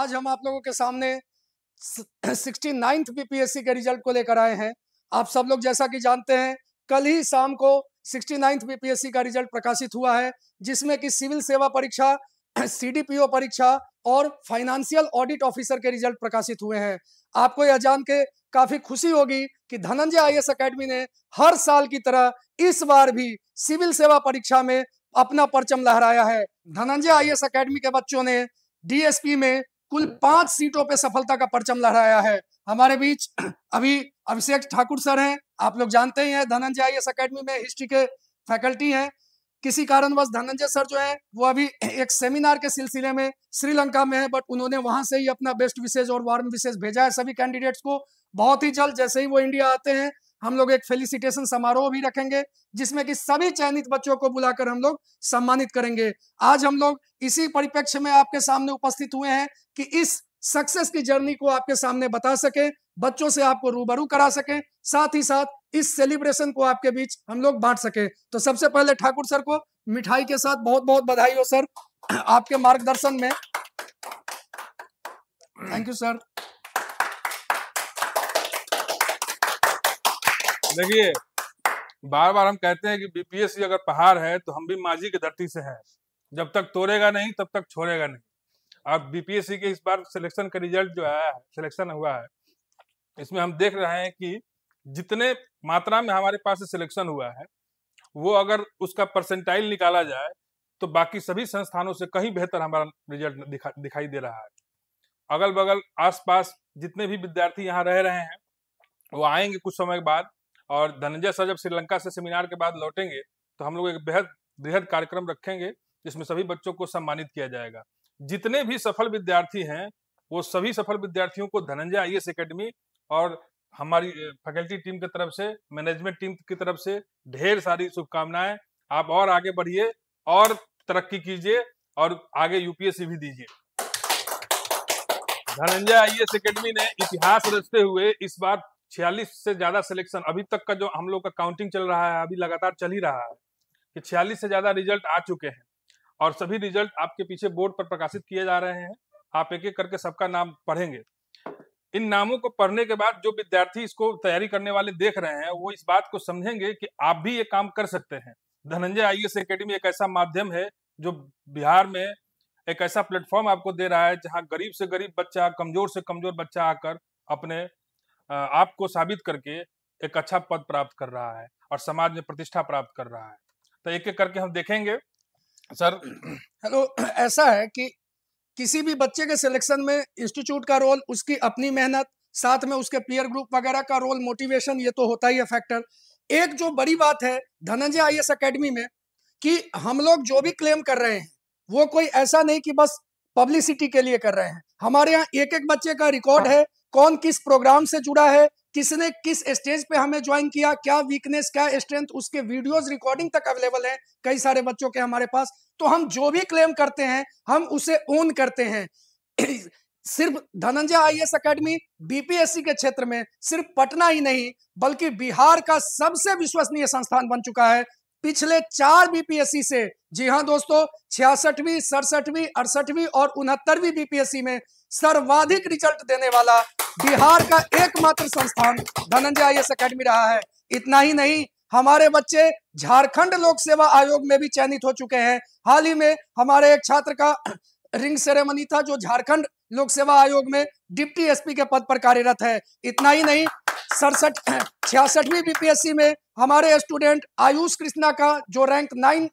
आज हम आप लोगों के सामने सिक्सटी नाइन्थ बीपीएससी के रिजल्ट को लेकर आए हैं आप सब लोग जैसा कि जानते हैं कल ही शाम को सिक्सटी नाइन्थ बीपीएससी का रिजल्ट प्रकाशित हुआ है जिसमें कि सिविल सेवा परीक्षा सीडीपीओ परीक्षा और फाइनेंशियल ऑडिट ऑफिसर के रिजल्ट प्रकाशित हुए हैं आपको यह जान के काफी खुशी होगी कि धनंजय आई एस अकेडमी ने हर साल की तरह इस बार भी सिविल सेवा परीक्षा में अपना परचम लहराया है धनंजय आई एस अकेडमी के बच्चों ने डीएसपी में कुल हम्म। पांच सीटों पे सफलता का परचम लहराया है हमारे बीच अभी अभिषेक ठाकुर सर हैं आप लोग जानते ही हैं धनंजय आई एस अकेडमी में हिस्ट्री के फैकल्टी हैं किसी कारणवश धनंजय सर जो है वो अभी एक सेमिनार के सिलसिले में श्रीलंका में है बट उन्होंने वहां से ही अपना बेस्ट विशेष और वार्म विशेष भेजा है सभी कैंडिडेट्स को बहुत ही जल्द जैसे ही वो इंडिया आते हैं हम लोग एक फेलिसिटेशन समारोह भी रखेंगे जिसमें कि सभी चयनित बच्चों को बुलाकर हम लोग सम्मानित करेंगे आज हम लोग इसी परिप्रेक्ष्य में आपके सामने उपस्थित हुए हैं कि इस सक्सेस की जर्नी को आपके सामने बता सके बच्चों से आपको रूबरू करा सके साथ ही साथ इस सेलिब्रेशन को आपके बीच हम लोग बांट सके तो सबसे पहले ठाकुर सर को मिठाई के साथ बहुत बहुत बधाई हो सर आपके मार्गदर्शन में थैंक यू सर देखिए बार बार हम कहते हैं कि बीपीएससी अगर पहाड़ है तो हम भी माजी की धरती से हैं जब तक तोड़ेगा नहीं तब तक छोड़ेगा नहीं अब बीपीएससी के इस बार सिलेक्शन का रिजल्ट जो आया है सिलेक्शन हुआ है इसमें हम देख रहे हैं कि जितने मात्रा में हमारे पास सिलेक्शन हुआ है वो अगर उसका परसेंटाइल निकाला जाए तो बाकी सभी संस्थानों से कहीं बेहतर हमारा रिजल्ट दिखा, दिखाई दे रहा है अगल बगल आसपास जितने भी विद्यार्थी यहाँ रह रहे हैं वो आएंगे कुछ समय बाद और धनंजय सर जब श्रीलंका से सेमिनार के बाद लौटेंगे तो हम लोग एक बेहद बृहद कार्यक्रम रखेंगे जिसमें सभी बच्चों को सम्मानित किया जाएगा जितने भी सफल विद्यार्थी हैं वो सभी सफल विद्यार्थियों को धनंजय आई एस अकेडमी और हमारी फैकल्टी टीम की तरफ से मैनेजमेंट टीम की तरफ से ढेर सारी शुभकामनाएं आप और आगे बढ़िए और तरक्की कीजिए और आगे यूपीएससी भी दीजिए धनंजय आई एस अकेडमी ने इतिहास रचते हुए इस बार छियालीस से ज्यादा सिलेक्शन अभी तक का जो हम लोग का काउंटिंग चल रहा है अभी लगातार चल ही रहा है कि छियालीस से ज्यादा रिजल्ट आ चुके हैं और सभी रिजल्ट आपके पीछे बोर्ड पर प्रकाशित किए जा रहे हैं आप एक एक करके सबका नाम पढ़ेंगे इन नामों को पढ़ने के बाद जो विद्यार्थी इसको तैयारी करने वाले देख रहे हैं वो इस बात को समझेंगे कि आप भी ये काम कर सकते हैं धनंजय आई एस अकेडमी एक ऐसा माध्यम है जो बिहार में एक ऐसा प्लेटफॉर्म आपको दे रहा है जहां गरीब से गरीब बच्चा कमजोर से कमजोर बच्चा आकर अपने आप को साबित करके एक अच्छा पद प्राप्त कर रहा है और समाज में प्रतिष्ठा प्राप्त कर रहा है तो एक एक करके हम देखेंगे सर हेलो ऐसा है कि किसी भी बच्चे के सिलेक्शन में इंस्टीट्यूट का रोल उसकी अपनी मेहनत साथ में उसके पीयर ग्रुप वगैरह का रोल मोटिवेशन ये तो होता ही है फैक्टर एक जो बड़ी बात है धनंजय आई एस अकेडमी में कि हम लोग जो भी क्लेम कर रहे हैं वो कोई ऐसा नहीं कि बस पब्लिसिटी के लिए कर रहे हैं हमारे यहाँ एक एक बच्चे का रिकॉर्ड हाँ। है कौन किस प्रोग्राम से जुड़ा है किसने किस स्टेज पे हमें ज्वाइन किया क्या वीकनेस क्या स्ट्रेंथ उसके वीडियोस रिकॉर्डिंग तक अवेलेबल है कई सारे बच्चों के हमारे पास तो हम जो भी क्लेम करते हैं हम उसे ओन करते हैं सिर्फ Dhananjay I S academy BPSC के क्षेत्र में सिर्फ पटना ही नहीं बल्कि बिहार का सबसे विश्वसनीय संस्थान बन चुका है पिछले चार बीपीएससी से जी हाँ दोस्तों छियासठवीं सड़सठवीं अड़सठवीं और उनहत्तरवीं बीपीएससी में सर्वाधिक रिजल्ट देने वाला बिहार का एकमात्र संस्थान धनंजय आई एस अकेडमी रहा है इतना ही नहीं हमारे बच्चे झारखंड लोक सेवा आयोग में भी चयनित हो चुके हैं हाल ही में हमारे एक छात्र का रिंग सेरेमनी था जो झारखंड लोक सेवा आयोग में डिप्टी एसपी के पद पर कार्यरत है इतना ही नहीं सड़सठ छियासठवीं बीपीएससी में हमारे स्टूडेंट आयुष कृष्णा का जो रैंक नाइन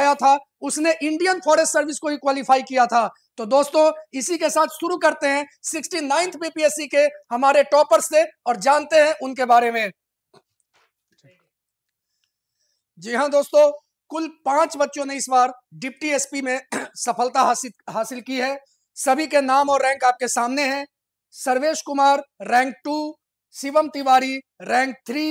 आया था उसने इंडियन फॉरेस्ट सर्विस को ही क्वालिफाई किया था तो दोस्तों इसी के साथ शुरू करते हैं सिक्सटी नाइन्थ बीपीएससी के हमारे टॉपर से और जानते हैं उनके बारे में जी हाँ दोस्तों कुल पांच बच्चों ने इस बार डिप्टी एसपी में सफलता हासिल हासिल की है सभी के नाम और रैंक आपके सामने हैं Sarvesh Kumar rank two Shivam Tiwari rank three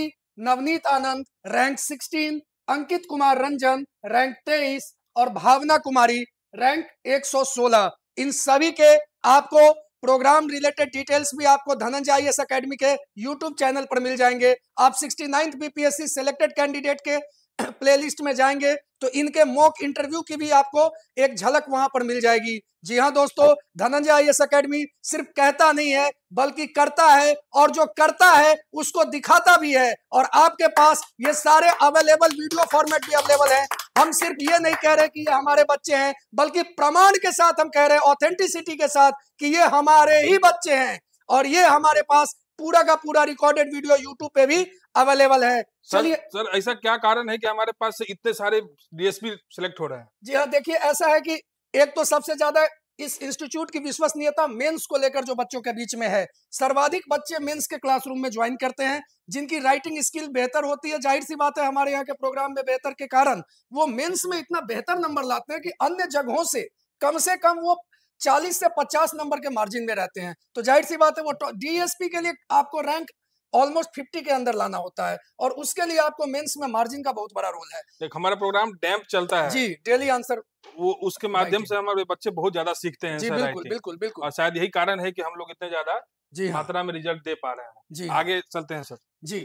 Navneet Anand rank sixteen Ankit Kumar Ranjan rank तेईस और भावना कुमारी रैंक 116 इन सभी के आपको प्रोग्राम रिलेटेड डिटेल्स भी आपको धनंजय आई एस अकेडमी के यूट्यूब चैनल पर मिल जाएंगे आप sixty ninth BPSC selected candidate के प्लेलिस्ट में जाएंगे तो इनके मॉक इंटरव्यू की भी आपको एक झलक वहां पर मिल जाएगी जी हाँ दोस्तों धनंजय आई एस अकेडमी सिर्फ कहता नहीं है बल्कि करता है और जो करता है उसको दिखाता भी है और आपके पास ये सारे अवेलेबल वीडियो फॉर्मेट भी अवेलेबल है हम सिर्फ ये नहीं कह रहे कि ये हमारे बच्चे हैं बल्कि प्रमाण के साथ हम कह रहे हैं ऑथेंटिसिटी के साथ कि ये हमारे ही बच्चे हैं और ये हमारे पास पूरा का पूरा रिकॉर्डेड वीडियो यूट्यूब पे भी अवेलेबल है चलिए सर सर ऐसा क्या कारण है कि हमारे पास से इतने सारे डीएसपी सिलेक्ट हो रहे हैं जी हाँ देखिए ऐसा है कि एक तो सबसे ज्यादा इस इंस्टीट्यूट की विश्वसनीयता मेंस को लेकर जो बच्चों के बीच में है सर्वाधिक बच्चे मेंस के क्लासरूम में ज्वाइन करते हैं जिनकी राइटिंग स्किल बेहतर होती है जाहिर सी बात है हमारे यहाँ के प्रोग्राम में बेहतर के कारण वो मेंस में इतना बेहतर नंबर लाते हैं कि अन्य जगहों से कम से कम वो 40 से 50 नंबर के मार्जिन में रहते हैं तो जाहिर सी बात है वो डीएसपी के लिए आपको रैंक ऑलमोस्ट 50 के अंदर लाना होता है और उसके लिए आपको मेंस में मार्जिन का बहुत बड़ा रोल है देख हमारा प्रोग्राम डैम्प चलता है जी डेली आंसर वो उसके माध्यम से हमारे बच्चे बहुत ज्यादा सीखते हैं जी सर बिल्कुल बिल्कुल बिल्कुल और शायद यही कारण है कि हम लोग इतने ज्यादा जी हाँ। मात्रा में रिजल्ट दे पा रहे हैं जी हाँ। आगे चलते हैं सर जी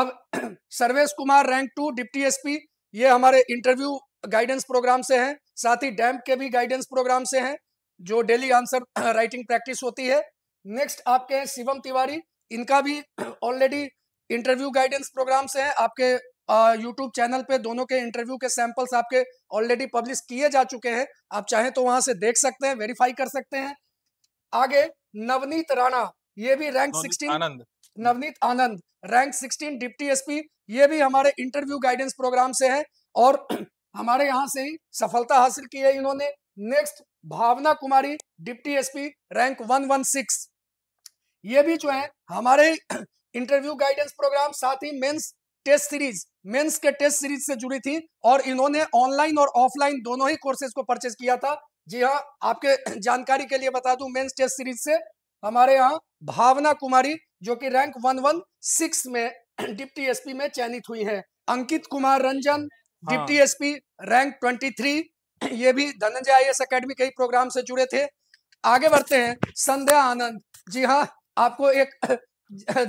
अब Sarvesh Kumar rank two deputy SP ये हमारे इंटरव्यू गाइडेंस प्रोग्राम से हैं साथ ही डैम्प के भी गाइडेंस प्रोग्राम से हैं जो डेली आंसर राइटिंग प्रैक्टिस होती है नेक्स्ट आपके हैं शिवम तिवारी इनका भी ऑलरेडी इंटरव्यू गाइडेंस प्रोग्राम से है आपके यूट्यूब चैनल पे दोनों के इंटरव्यू के सैंपल्स आपके ऑलरेडी पब्लिश किए जा चुके हैं आप चाहें तो वहां से देख सकते हैं वेरीफाई कर सकते हैं आगे नवनीत राणा ये भी rank sixteen Anand Navneet Anand rank sixteen deputy SP ये भी हमारे इंटरव्यू गाइडेंस प्रोग्राम से है और हमारे यहाँ से ही सफलता हासिल की है इन्होंने next Bhavna Kumari deputy SP rank 116 ये भी जो है हमारे इंटरव्यू गाइडेंस प्रोग्राम साथ ही मेंस टेस्ट सीरीज मेंस के टेस्ट सीरीज से जुड़ी थी और इन्होंने ऑनलाइन और ऑफलाइन दोनों ही कोर्सेज को परचेज किया था जी हाँ आपके जानकारी के लिए बता दूं मेंस टेस्ट सीरीज से हमारे यहाँ भावना कुमारी जो कि रैंक 116 में डिप्टी एसपी में चयनित हुई है अंकित कुमार रंजन डिप्टी हाँ। एसपी रैंक 23 ये भी धनंजय आई एस अकेडमी के ही प्रोग्राम से जुड़े थे आगे बढ़ते हैं संध्या आनंद जी हाँ आपको एक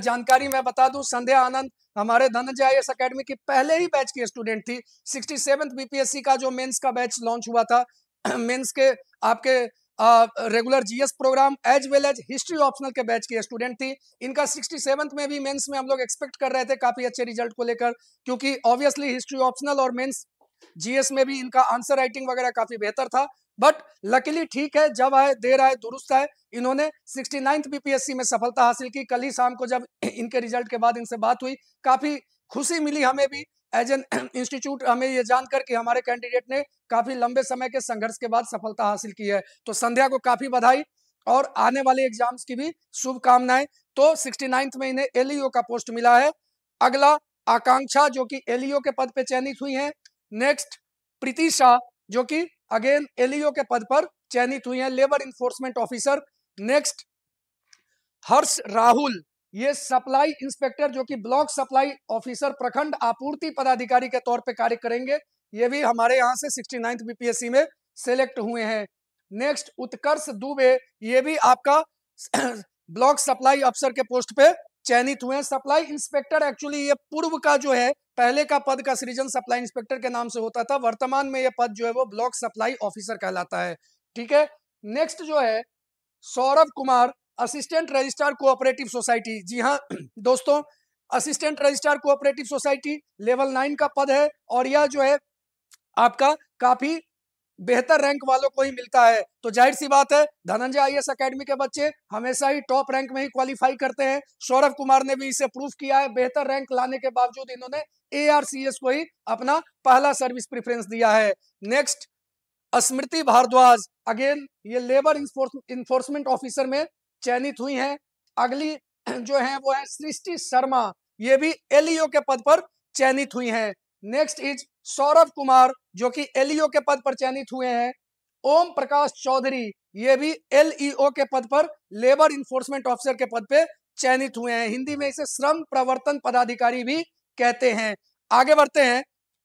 जानकारी मैं बता दूं संध्या आनंद हमारे धनंजय आई एस अकेडमी की पहले ही बैच की स्टूडेंट थी सिक्सटी सेवन बीपीएससी का जो मेंस का बैच लॉन्च हुआ था मेंस के आपके regular GS programme as well as history optional के बैच के स्टूडेंट थी इनका सिक्सटी सेवंथ में भी मेंस में हम लोग एक्सपेक्ट कर रहे थे काफी अच्छे रिजल्ट को लेकर क्योंकि ऑब्वियसली हिस्ट्री ऑप्शनल और मेंस जीएस में भी इनका आंसर राइटिंग वगैरह काफी बेहतर था बट लकीली ठीक है जब आए देर आए दुरुस्त आए इन्होंने सिक्सटी नाइन्थ बीपीएससी में सफलता हासिल की कल ही शाम को जब इनके रिजल्ट के बाद इनसे बात हुई काफी खुशी मिली हमें भी एज एन इंस्टीट्यूट हमें ये जानकर कि हमारे कैंडिडेट ने काफी लंबे समय के संघर्ष के बाद सफलता हासिल की है तो संध्या को काफी बधाई और आने वाले एग्जाम्स की भी शुभकामनाएं तो सिक्सटी में इन्हें एलईओ e का पोस्ट मिला है अगला आकांक्षा जो कि एलईओ e e के पद पर चयनित हुई है नेक्स्ट शाह जो कि अगेन एलईओ के पद पर चयनित हुई है labour enforcement officer next Harsh Rahul ये सप्लाई इंस्पेक्टर जो कि ब्लॉक सप्लाई ऑफिसर प्रखंड आपूर्ति पदाधिकारी के तौर पे कार्य करेंगे ये भी हमारे यहाँ से सिक्सटी नाइन्थ बीपीएससी में सेलेक्ट हुए हैं नेक्स्ट उत्कर्ष दुबे ये भी आपका ब्लॉक सप्लाई अफसर के पोस्ट पे चयनित हुए हैं सप्लाई इंस्पेक्टर एक्चुअली ये पूर्व का जो है पहले का पद का सृजन सप्लाई इंस्पेक्टर के नाम से होता था वर्तमान में ये पद जो है वो ब्लॉक सप्लाई ऑफिसर कहलाता है ठीक है नेक्स्ट जो है Saurabh Kumar assistant registrar cooperative society जी हाँ दोस्तों assistant registrar cooperative society level nine का पद है और यह जो है आपका काफी बेहतर रैंक वालों को ही मिलता है तो जाहिर सी बात है धनंजय आई एस अकेडमी के बच्चे हमेशा ही टॉप रैंक में ही क्वालिफाई करते हैं सौरभ कुमार ने भी इसे प्रूफ किया है बेहतर रैंक लाने के बावजूद इन्होंने ए को ही अपना पहला सर्विस प्रिफरेंस दिया है नेक्स्ट स्मृति भारद्वाज अगेन ये लेबर इन्फोर्समेंट ऑफिसर में चयनित हुई हैं अगली जो है वो है सृष्टि शर्मा ये भी एलईओ के पद पर चयनित हुई हैं नेक्स्ट इज सौरभ कुमार जो कि एलईओ के पद पर चयनित हुए हैं ओम प्रकाश चौधरी ये भी एलईओ के पद पर लेबर इन्फोर्समेंट ऑफिसर के पद पे चयनित हुए हैं हिंदी में इसे श्रम प्रवर्तन पदाधिकारी भी कहते हैं आगे बढ़ते हैं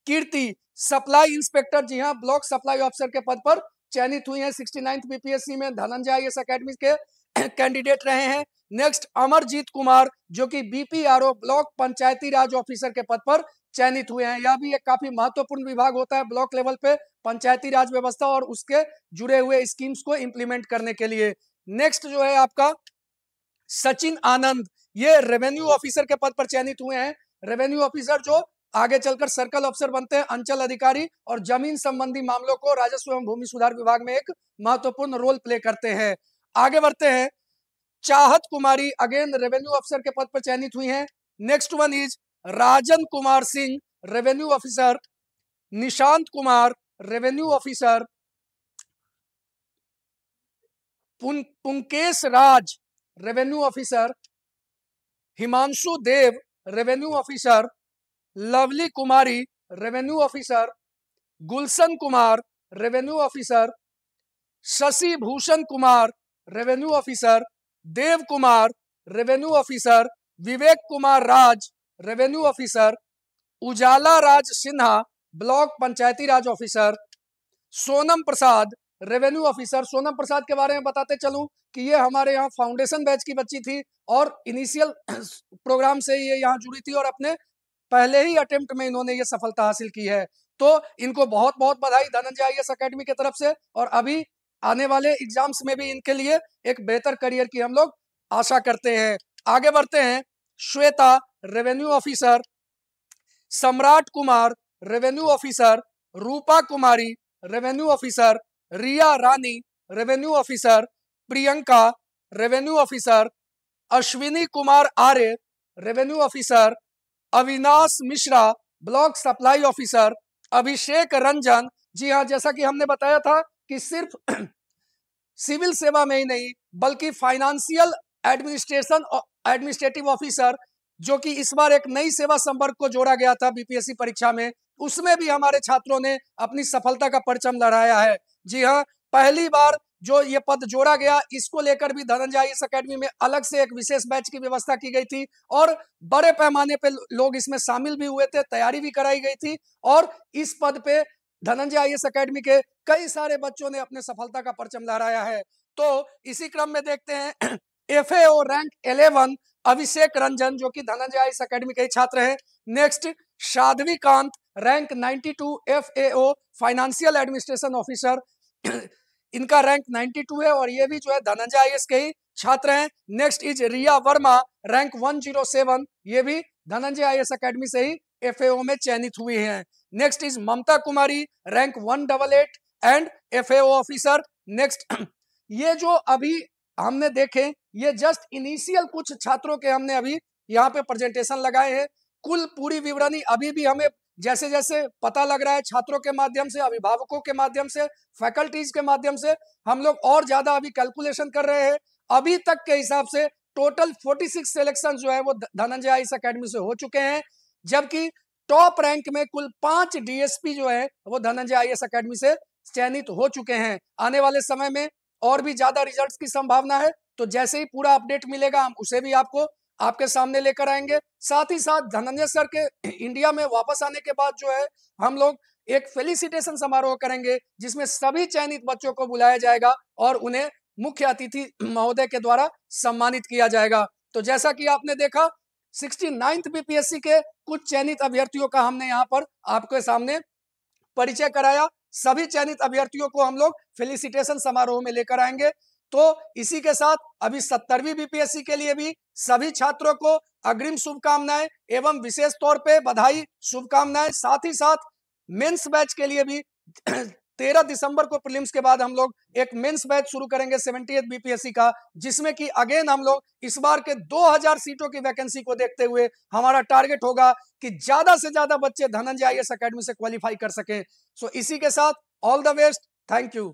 कीर्ति सप्लाई इंस्पेक्टर जी हाँ ब्लॉक सप्लाई ऑफिसर के पद पर चयनित हुई है सिक्सटी नाइन्थ बीपीएससी में धनंजय आई एस अकेडमी के कैंडिडेट रहे हैं नेक्स्ट अमरजीत कुमार जो कि BPRO block Panchayati Raj officer के पद पर चयनित हुए हैं यह भी एक काफी महत्वपूर्ण विभाग होता है ब्लॉक लेवल पे पंचायती राज व्यवस्था और उसके जुड़े हुए स्कीम्स को इम्प्लीमेंट करने के लिए नेक्स्ट जो है आपका सचिन आनंद ये रेवेन्यू ऑफिसर के पद पर चयनित हुए हैं रेवेन्यू ऑफिसर जो आगे चलकर सर्कल अफसर बनते हैं अंचल अधिकारी और जमीन संबंधी मामलों को राजस्व एवं भूमि सुधार विभाग में एक महत्वपूर्ण रोल प्ले करते हैं आगे बढ़ते हैं चाहत कुमारी अगेन रेवेन्यू अफसर के पद पर चयनित हुई हैं next one is Rajan Kumar Singh revenue officer Nishant Kumar revenue officer Punkesh Raj revenue officer Himanshu Dev revenue officer Lovely Kumari revenue officer Gulshan Kumar revenue officer Shashi Bhushan Kumar revenue officer Dev Kumar revenue officer Vivek Kumar Raj revenue officer Ujala Raj Sinha block Panchayati Raj officer Sonam Prasad revenue officer Sonam Prasad के बारे में बताते चलूं कि ये हमारे यहाँ फाउंडेशन बैच की बच्ची थी और इनिशियल प्रोग्राम से ये यहाँ जुड़ी थी और अपने पहले ही अटेम्प्ट में इन्होंने ये सफलता हासिल की है तो इनको बहुत बहुत बधाई धनंजय आई एस अकेडमी की तरफ से और अभी आने वाले एग्जाम्स में भी इनके लिए एक बेहतर करियर की हम लोग आशा करते हैं आगे बढ़ते हैं Shweta revenue officer Samrat Kumar revenue officer Rupa Kumari revenue officer Riya Rani revenue officer Priyanka revenue officer Ashwini Kumar Arya revenue officer Avinash Mishra block supply officer Abhishek Ranjan जी हाँ जैसा कि हमने बताया था कि सिर्फ सिविल सेवा में ही नहीं बल्कि फाइनेंशियल एडमिनिस्ट्रेशन एडमिनिस्ट्रेटिव ऑफिसर जो कि इस बार एक नई सेवा संपर्क को जोड़ा गया था बीपीएससी परीक्षा में उसमें भी हमारे छात्रों ने अपनी सफलता का परचम लहराया है जी हाँ पहली बार जो ये पद जोड़ा गया इसको लेकर भी धनंजय आई अकेडमी में अलग से एक विशेष बैच की व्यवस्था की गई थी और बड़े पैमाने पे लोग इसमें शामिल भी हुए थे तैयारी भी कराई गई थी और इस पद पे धनंजय आई एस अकेडमी के कई सारे बच्चों ने अपने सफलता का परचम लहराया है तो इसी क्रम में देखते हैं F rank eleven Abhishek Ranjan जो कि धनंजय एस अकेडमी के छात्र हैं next Sadhvi Kant rank 92 F financial administration officer इनका रैंक 92 है और ये भी जो है धनंजय आई के ही छात्र हैं next is Riya Verma rank 107 ये भी धनंजय आई अकेडमी से ही एफ में चयनित हुई हैं next is Mamta Kumari rank one double eight and F officer next ये जो अभी हमने देखे ये जस्ट इनिशियल कुछ छात्रों के हमने अभी यहाँ पे प्रेजेंटेशन लगाए हैं कुल पूरी विवरणी अभी भी हमें जैसे जैसे पता लग रहा है छात्रों के माध्यम से अभिभावकों के माध्यम से फैकल्टीज के माध्यम से हम लोग और ज्यादा अभी कैलकुलेशन कर रहे हैं अभी तक के हिसाब से टोटल 46 सिलेक्शन जो है वो धनंजय आईस अकेडमी से हो चुके हैं जबकि टॉप रैंक में कुल पांच डीएसपी जो है वो धनंजय आई एस अकेडमी से चयनित हो चुके हैं आने वाले समय में और भी ज्यादा रिजल्ट्स की संभावना है तो जैसे ही पूरा अपडेट मिलेगा हम उसे भी आपको आपके सामने लेकर आएंगे साथ ही साथ धनंजय सर के इंडिया में वापस आने के बाद जो है हम लोग एक फेलिसिटेशन समारोह करेंगे जिसमें सभी चयनित बच्चों को बुलाया जाएगा और उन्हें मुख्य अतिथि महोदय के द्वारा सम्मानित किया जाएगा तो जैसा कि आपने देखा सिक्सटी बीपीएससी के कुछ चयनित अभ्यर्थियों का हमने यहाँ पर आपके सामने परिचय कराया सभी चयनित अभ्यर्थियों को हम लोग फेलिसिटेशन समारोह में लेकर आएंगे तो इसी के साथ अभी सत्तरवीं बीपीएससी के लिए भी सभी छात्रों को अग्रिम शुभकामनाएं एवं विशेष तौर पे बधाई शुभकामनाएं साथ ही साथ मेंस बैच के लिए भी 13 दिसंबर को प्रीलिम्स के बाद हम लोग एक मेंस बैच शुरू करेंगे सेवेंटी बीपीएससी का जिसमें कि अगेन हम लोग इस बार के 2000 सीटों की वैकेंसी को देखते हुए हमारा टारगेट होगा कि ज्यादा से ज्यादा बच्चे धनंजय आई एस अकेडमी से क्वालिफाई कर सकें सो so इसी के साथ all the best thank you